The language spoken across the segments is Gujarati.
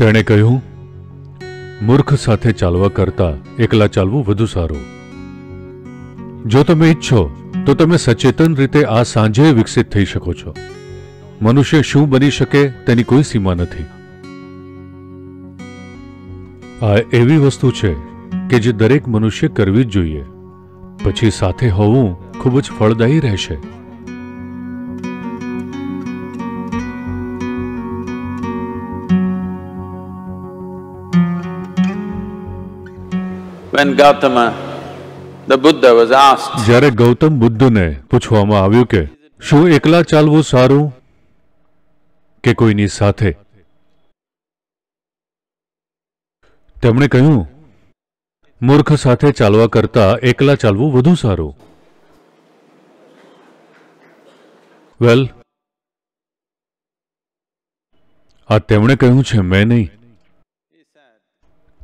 તેણે કહ્યું મૂર્ખ સાથે ચાલવા કરતા એકલા ચાલવું વધુ સારું જો તમે ઈચ્છો તો તમે સચેતન રીતે આ સાંજે વિકસિત થઈ શકો છો મનુષ્ય શું બની શકે તેની કોઈ સીમા નથી આ એવી વસ્તુ છે કે જે દરેક મનુષ્ય કરવી જ જોઈએ પછી સાથે હોવું ખૂબ જ ફળદાયી રહેશે When Gautama, the Buddha was asked, જ્યારે ગૌતમ બુદ્ધને પૂછવામાં આવ્યું કે શું એકલા ચાલવું સારું કે કોઈની સાથે તેમણે કહ્યું મૂર્ખ સાથે ચાલવા કરતા એકલા ચાલવું વધુ સારું વેલ આ તેમણે કહ્યું છે મેં નહીં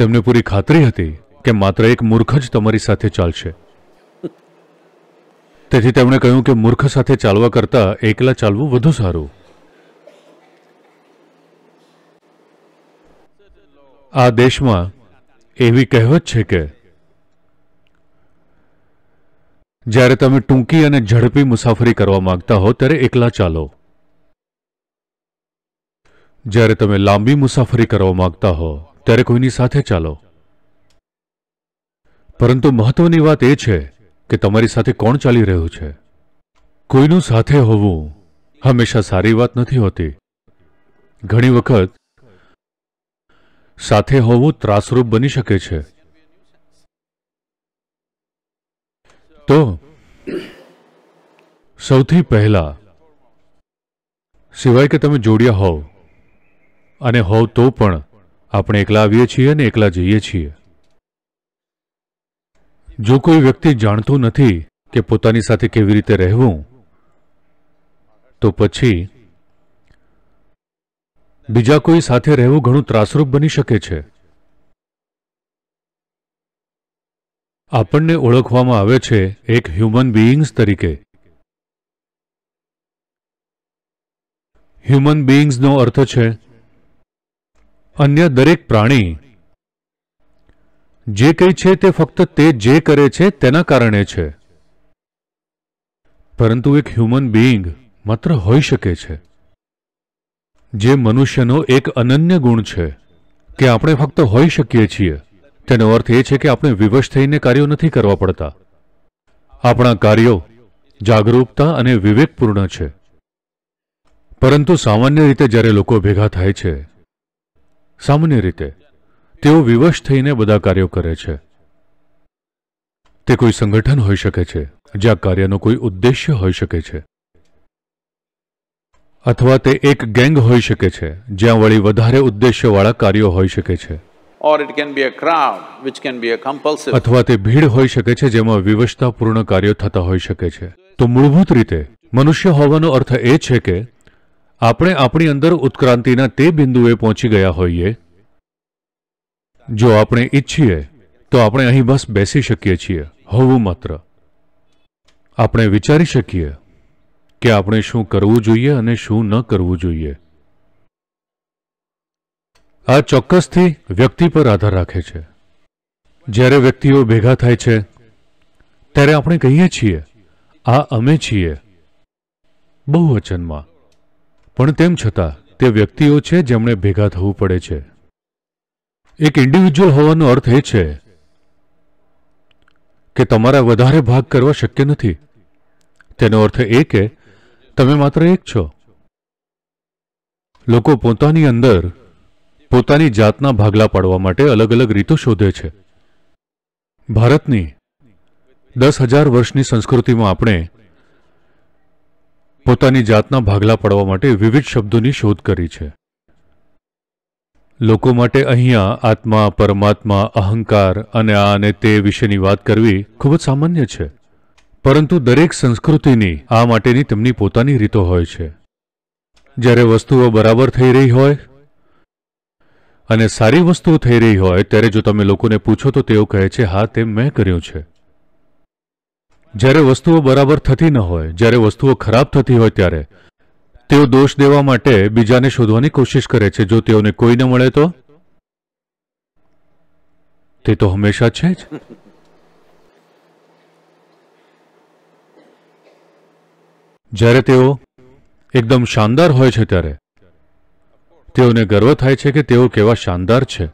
તેમને પૂરી ખાતરી હતી કે માત્ર એક મૂર્ખ જ તમારી સાથે ચાલશે તેથી તેમણે કહ્યું કે મૂર્ખ સાથે ચાલવા કરતાં એકલા ચાલવું વધુ સારું આ દેશમાં એવી કહેવત છે કે જ્યારે તમે ટૂંકી અને ઝડપી મુસાફરી કરવા માંગતા હો ત્યારે એકલા ચાલો જ્યારે તમે લાંબી મુસાફરી કરવા માંગતા હો ત્યારે કોઈની સાથે ચાલો પરંતુ મહત્વની વાત એ છે કે તમારી સાથે કોણ ચાલી રહ્યું છે કોઈનું સાથે હોવું હંમેશા સારી વાત નથી હોતી ઘણી વખત સાથે હોવું ત્રાસરૂપ બની શકે છે તો સૌથી પહેલા સિવાય કે તમે જોડ્યા હોવ અને હોવ તો પણ આપણે એકલા આવીએ છીએ અને એકલા જઈએ છીએ જો કોઈ વ્યક્તિ જાણતું નથી કે પોતાની સાથે કેવી રીતે રહેવું તો પછી બીજા કોઈ સાથે રહેવું ઘણું ત્રાસરૂપ બની શકે છે આપણને ઓળખવામાં આવે છે એક હ્યુમન બિઇંગ્સ તરીકે હ્યુમન બિઇંગ્સનો અર્થ છે અન્ય દરેક પ્રાણી જે કંઈ છે તે ફક્ત તે જે કરે છે તેના કારણે છે પરંતુ એક હ્યુમન બિઈંગ માત્ર હોઈ શકે છે જે મનુષ્યનો એક અનન્ય ગુણ છે કે આપણે ફક્ત હોઈ શકીએ છીએ તેનો અર્થ એ છે કે આપણે વિવશ થઈને કાર્યો નથી કરવા પડતા આપણા કાર્યો જાગરૂકતા અને વિવેકપૂર્ણ છે પરંતુ સામાન્ય રીતે જ્યારે લોકો ભેગા થાય છે સામાન્ય રીતે તેઓ વિવશ થઈને બધા કાર્યો કરે છે તે કોઈ સંગઠન હોઈ શકે છે જ્યાં કાર્યનો કોઈ ઉદ્દેશ્ય હોઈ શકે છે અથવા તે એક ગેંગ હોઈ શકે છે જ્યાં વળી વધારે ઉદ્દેશ્યવાળા કાર્યો હોઈ શકે છે અથવા તે ભીડ હોઈ શકે છે જેમાં વિવશતાપૂર્ણ કાર્યો થતા હોઈ શકે છે તો મૂળભૂત રીતે મનુષ્ય હોવાનો અર્થ એ છે કે આપણે આપણી અંદર ઉત્ક્રાંતિના તે બિંદુએ પહોંચી ગયા હોઈએ જો આપણે ઈચ્છીએ તો આપણે અહીં બસ બેસી શકીએ છીએ હોવું માત્ર આપણે વિચારી શકીએ કે આપણે શું કરવું જોઈએ અને શું ન કરવું જોઈએ આ ચોક્કસથી વ્યક્તિ પર આધાર રાખે છે જ્યારે વ્યક્તિઓ ભેગા થાય છે ત્યારે આપણે કહીએ છીએ આ અમે છીએ બહુ વચનમાં પણ તેમ છતાં તે વ્યક્તિઓ છે જેમણે ભેગા થવું પડે છે એક ઇન્ડિવિજ્યુઅલ હોવાનો અર્થ એ છે કે તમારા વધારે ભાગ કરવા શક્ય નથી તેનો અર્થ એ કે તમે માત્ર એક છો લોકો પોતાની અંદર પોતાની જાતના ભાગલા પાડવા માટે અલગ અલગ રીતો શોધે છે ભારતની દસ હજાર વર્ષની સંસ્કૃતિમાં આપણે પોતાની જાતના ભાગલા પાડવા માટે વિવિધ શબ્દોની શોધ કરી છે લોકો માટે અહીંયા આત્મા પરમાત્મા અહંકાર અને આ અને તે વિશેની વાત કરવી ખૂબ જ સામાન્ય છે પરંતુ દરેક સંસ્કૃતિની આ માટેની તેમની પોતાની રીતો હોય છે જ્યારે વસ્તુઓ બરાબર થઈ રહી હોય અને સારી વસ્તુઓ થઈ રહી હોય ત્યારે જો તમે લોકોને પૂછો તો તેઓ કહે છે હા તેમ મેં કર્યું છે જ્યારે વસ્તુઓ બરાબર થતી ન હોય જ્યારે વસ્તુઓ ખરાબ થતી હોય ત્યારે તેઓ દોષ દેવા માટે બીજાને શોધવાની કોશિશ કરે છે જો તેઓને કોઈ ન મળે તો તે તો હંમેશા છે જ જ્યારે તેઓ એકદમ શાનદાર હોય છે ત્યારે તેઓને ગર્વ થાય છે કે તેઓ કેવા શાનદાર છે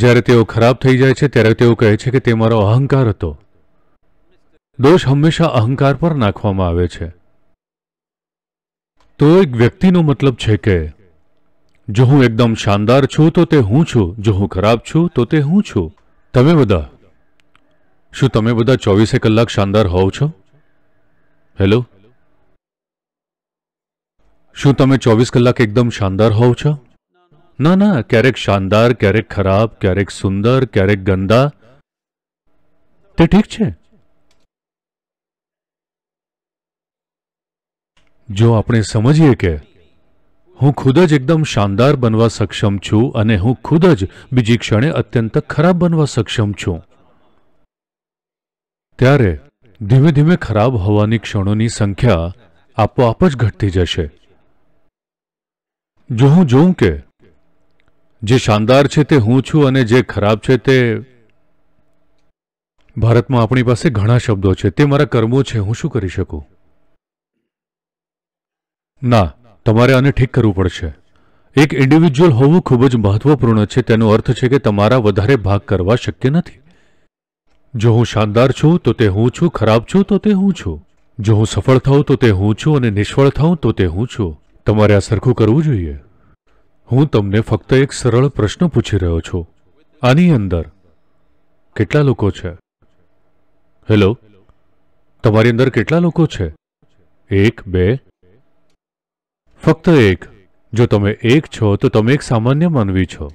જ્યારે તેઓ ખરાબ થઈ જાય છે ત્યારે તેઓ કહે છે કે તે મારો અહંકાર હતો દોષ હંમેશા અહંકાર પર નાખવામાં આવે છે તો એક વ્યક્તિનો મતલબ છે કે જો હું એકદમ શાનદાર છું તો તે હું છું જો હું ખરાબ છું તો તે હું છું તમે બધા શું તમે બધા ચોવીસે કલાક શાનદાર હોવ છો હેલો શું તમે ચોવીસ કલાક એકદમ શાનદાર હોવ છો ના ના ક્યારેક શાનદાર ક્યારેક ખરાબ ક્યારેક સુંદર ક્યારેક ગંદા તે ઠીક છે જો આપણે સમજીએ કે હું ખુદ જ એકદમ શાનદાર બનવા સક્ષમ છું અને હું ખુદ જ બીજી ક્ષણે અત્યંત ખરાબ બનવા સક્ષમ છું ત્યારે ધીમે ધીમે ખરાબ હોવાની ક્ષણોની સંખ્યા આપોઆપ જ ઘટતી જશે જો હું જોઉં કે જે શાનદાર છે તે હું છું અને જે ખરાબ છે તે ભારતમાં આપણી પાસે ઘણા શબ્દો છે તે મારા કર્મો છે હું શું કરી શકું ના તમારે આને ઠીક કરવું પડશે એક ઇન્ડિવિજ્યુઅલ હોવું ખૂબ જ મહત્વપૂર્ણ છે તેનો અર્થ છે કે તમારા વધારે ભાગ કરવા શક્ય નથી જો હું શાનદાર છું તો તે હું છું ખરાબ છું તો તે હું છું જો હું સફળ થાઉં તો તે હું છું અને નિષ્ફળ થાઉં તો તે હું છું તમારે આ સરખું કરવું જોઈએ હું તમને ફક્ત એક સરળ પ્રશ્ન પૂછી રહ્યો છું આની અંદર કેટલા લોકો છે હેલો તમારી અંદર કેટલા લોકો છે એક બે ફક્ત એક જો તમે એક છો તો તમે એક સામાન્ય માનવી છો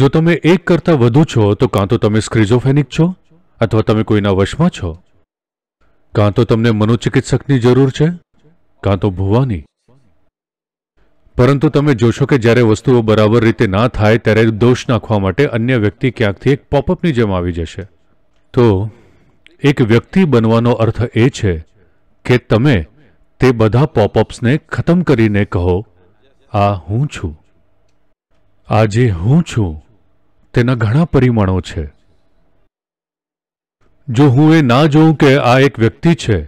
જો તમે એક કરતાં વધુ છો તો કાં તો તમે સ્ક્રીઝોફેનિક છો અથવા તમે કોઈના વશમાં છો કાં તો તમને મનોચિકિત્સકની જરૂર છે કાં તો ભૂવાની પરંતુ તમે જોશો કે જ્યારે વસ્તુઓ બરાબર રીતે ના થાય ત્યારે દોષ નાખવા માટે અન્ય વ્યક્તિ ક્યાંકથી એક પોપઅપની જેમ આવી જશે તો એક વ્યક્તિ બનવાનો અર્થ એ છે કે તમે તે બધા પોપઅપ્સને ખતમ કરીને કહો આ હું છું આ જે હું છું તેના ઘણા પરિમાણો છે જો હું એ ના જોઉં કે આ એક વ્યક્તિ છે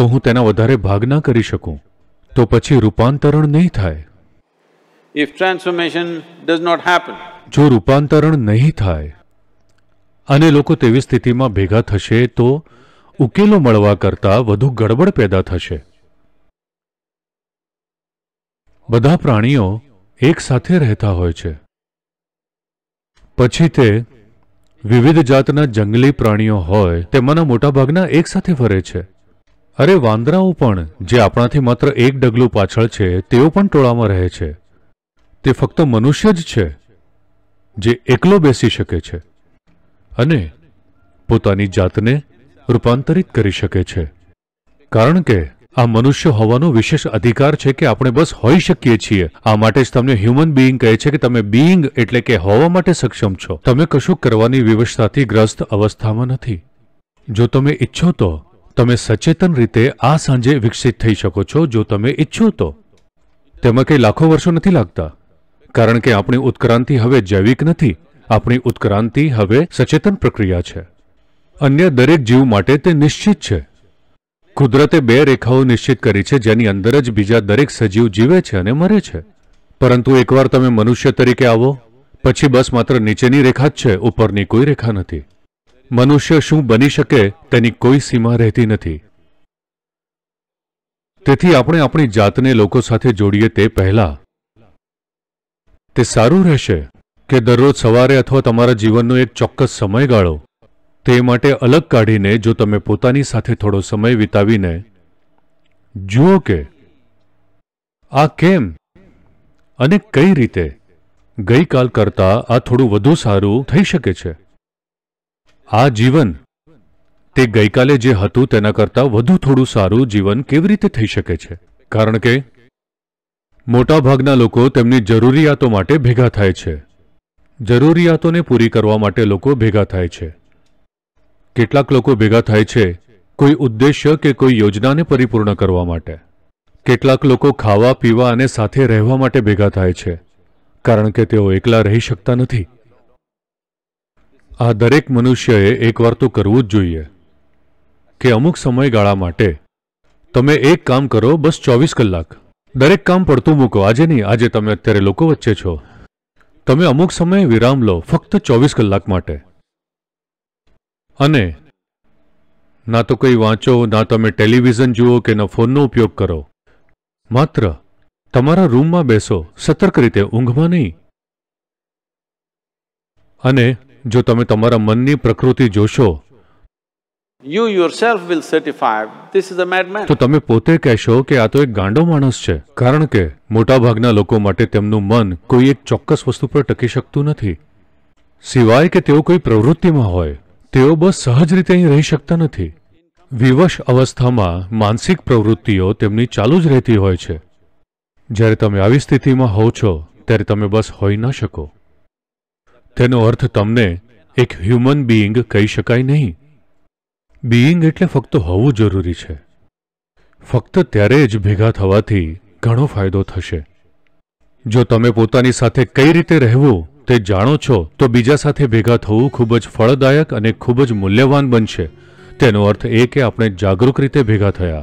તો હું તેના વધારે ભાગ ના કરી શકું તો પછી રૂપાંતરણ નહીં થાય if transformation does not happen જો રૂપાંતરણ નહીં થાય અને લોકો તેવી સ્થિતિમાં ભેગા થશે તો ઉકેલો મળવા કરતાં વધુ ગડબડ પેદા થશે બધા પ્રાણીઓ એકસાથે રહેતા હોય છે પછી તે વિવિધ જાતના જંગલી પ્રાણીઓ હોય તેમાંના મોટાભાગના એકસાથે ફરે છે અરે વાંદરાઓ પણ જે આપણાથી માત્ર એક ડગલું પાછળ છે તેઓ પણ ટોળામાં રહે છે તે ફક્ત મનુષ્ય જ છે જે એકલો બેસી શકે છે અને પોતાની જાતને રૂપાંતરિત કરી શકે છે કારણ કે આ મનુષ્ય હોવાનો વિશેષ અધિકાર છે કે આપણે બસ હોઈ શકીએ છીએ આ માટે જ તમને હ્યુમન બિઈંગ કહે છે કે તમે બિઈંગ એટલે કે હોવા માટે સક્ષમ છો તમે કશું કરવાની વિવશતાથી ગ્રસ્ત અવસ્થામાં નથી જો તમે ઈચ્છો તો તમે સચેતન રીતે આ સાંજે વિકસિત થઈ શકો છો જો તમે ઈચ્છો તો તેમાં કંઈ લાખો વર્ષો નથી લાગતા કારણ કે આપણી ઉત્ક્રાંતિ હવે જૈવિક નથી આપણી ઉત્ક્રાંતિ હવે સચેતન પ્રક્રિયા છે અન્ય દરેક જીવ માટે તે નિશ્ચિત છે કુદરતે બે રેખાઓ નિશ્ચિત કરી છે જેની અંદર જ બીજા દરેક સજીવ જીવે છે અને મરે છે પરંતુ એકવાર તમે મનુષ્ય તરીકે આવો પછી બસ માત્ર નીચેની રેખા જ છે ઉપરની કોઈ રેખા નથી મનુષ્ય શું બની શકે તેની કોઈ સીમા રહેતી નથી તેથી આપણે આપણી જાતને લોકો સાથે જોડીએ તે પહેલા તે સારું રહેશે કે દરરોજ સવારે અથવા તમારા જીવનનો એક ચોક્કસ સમયગાળો તે માટે અલગ કાઢીને જો તમે પોતાની સાથે થોડો સમય વિતાવીને જુઓ કે આ કેમ અને કઈ રીતે ગઈકાલ કરતાં આ થોડું વધુ સારું થઈ શકે છે આ જીવન તે ગઈકાલે જે હતું તેના કરતાં વધુ થોડું સારું જીવન કેવી રીતે થઈ શકે છે કારણ કે મોટાભાગના લોકો તેમની જરૂરિયાતો માટે ભેગા થાય છે જરૂરિયાતોને પૂરી કરવા માટે લોકો ભેગા થાય છે કેટલાક લોકો ભેગા થાય છે કોઈ ઉદ્દેશ્ય કે કોઈ યોજનાને પરિપૂર્ણ કરવા માટે કેટલાક લોકો ખાવા પીવા અને સાથે રહેવા માટે ભેગા થાય છે કારણ કે તેઓ એકલા રહી શકતા નથી આ દરેક મનુષ્યએ એકવાર તો કરવું જ જોઈએ કે અમુક સમયગાળા માટે તમે એક કામ કરો બસ ચોવીસ કલાક દરેક કામ પડતું મૂકો આજે નહીં આજે તમે અત્યારે લોકો વચ્ચે છો તમે અમુક સમયે વિરામ લો ફક્ત ચોવીસ કલાક માટે અને ના તો કંઈ વાંચો ના તમે ટેલિવિઝન જુઓ કે ના ફોનનો ઉપયોગ કરો માત્ર તમારા રૂમમાં બેસો સતર્ક રીતે ઊંઘમાં નહીં અને જો તમે તમારા મનની પ્રકૃતિ જોશો you yourself will certify this is a madman તો તમે પોતે કહેશો કે આ તો એક ગાંડો માણસ છે કારણ કે મોટાભાગના લોકો માટે તેમનું મન કોઈ એક ચોક્કસ વસ્તુ પર ટકી શકતું નથી સિવાય કે તેઓ કોઈ પ્રવૃત્તિમાં હોય તેઓ બસ સહજ રીતે અહીં રહી શકતા નથી વિવશ અવસ્થામાં માનસિક પ્રવૃત્તિઓ તેમની ચાલુ જ રહેતી હોય છે જ્યારે તમે આવી સ્થિતિમાં હોવ છો ત્યારે તમે બસ હોઈ ન શકો તેનો અર્થ તમને એક હ્યુમન બિઈંગ કહી શકાય નહીં બિઈંગ એટલે ફક્ત હોવું જરૂરી છે ફક્ત ત્યારે જ ભેગા થવાથી ઘણો ફાયદો થશે જો તમે પોતાની સાથે કઈ રીતે રહેવું તે જાણો છો તો બીજા સાથે ભેગા થવું ખૂબ જ ફળદાયક અને ખૂબ જ મૂલ્યવાન બનશે તેનો અર્થ એ કે આપણે જાગૃત રીતે ભેગા થયા